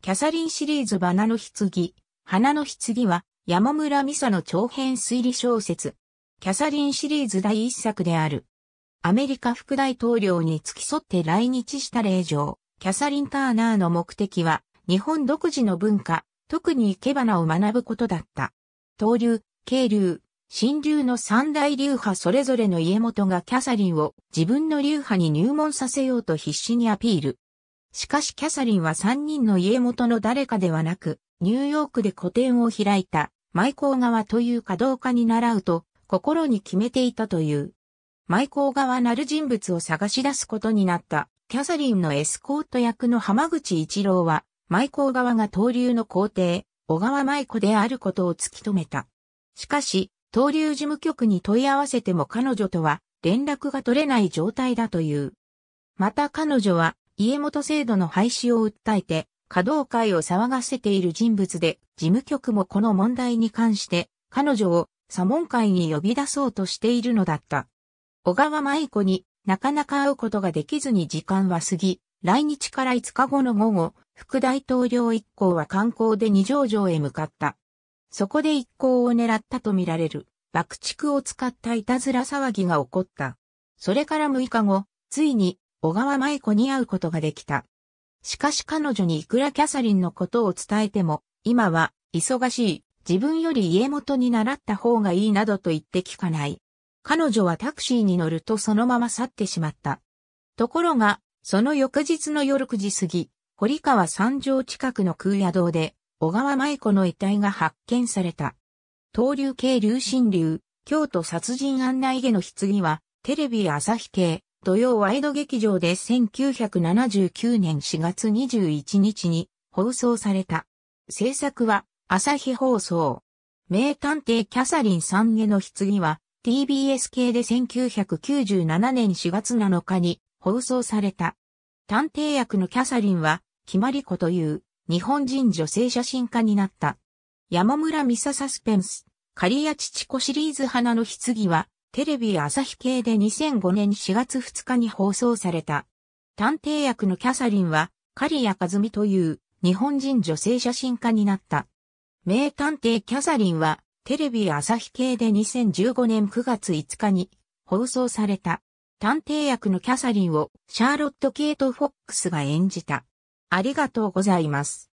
キャサリンシリーズ花の棺。花の棺は山村美佐の長編推理小説。キャサリンシリーズ第一作である。アメリカ副大統領に付き添って来日した令嬢、キャサリン・ターナーの目的は、日本独自の文化、特に生け花を学ぶことだった。東流、渓流、新流の三大流派それぞれの家元がキャサリンを自分の流派に入門させようと必死にアピール。しかしキャサリンは3人の家元の誰かではなく、ニューヨークで個展を開いた、マイコー側というどうかに習うと、心に決めていたという。マイコー側なる人物を探し出すことになった、キャサリンのエスコート役の浜口一郎は、マイコー側が登竜の皇帝、小川舞子であることを突き止めた。しかし、登竜事務局に問い合わせても彼女とは連絡が取れない状態だという。また彼女は家元制度の廃止を訴えて、稼働会を騒がせている人物で、事務局もこの問題に関して、彼女を左門会に呼び出そうとしているのだった。小川舞子になかなか会うことができずに時間は過ぎ、来日から5日後の午後、副大統領一行は観光で二条城へ向かった。そこで一行を狙ったとみられる爆竹を使ったいたずら騒ぎが起こった。それから6日後、ついに小川舞子に会うことができた。しかし彼女にいくらキャサリンのことを伝えても、今は、忙しい、自分より家元に習った方がいいなどと言って聞かない。彼女はタクシーに乗るとそのまま去ってしまった。ところが、その翌日の夜9時過ぎ、堀川三条近くの空野堂で、小川舞子の遺体が発見された。東流系流神流、京都殺人案内家の棺は、テレビ朝日系、土曜ワイド劇場で1979年4月21日に放送された。制作は朝日放送。名探偵キャサリンさんへの棺は TBS 系で1997年4月7日に放送された。探偵役のキャサリンは、決まり子という日本人女性写真家になった。山村美佐サスペンス、刈谷父子シリーズ花の棺はテレビ朝日系で2005年4月2日に放送された。探偵役のキャサリンは、刈谷和美という日本人女性写真家になった。名探偵キャサリンは、テレビ朝日系で2015年9月5日に放送された。探偵役のキャサリンをシャーロット・ケイト・フォックスが演じた。ありがとうございます。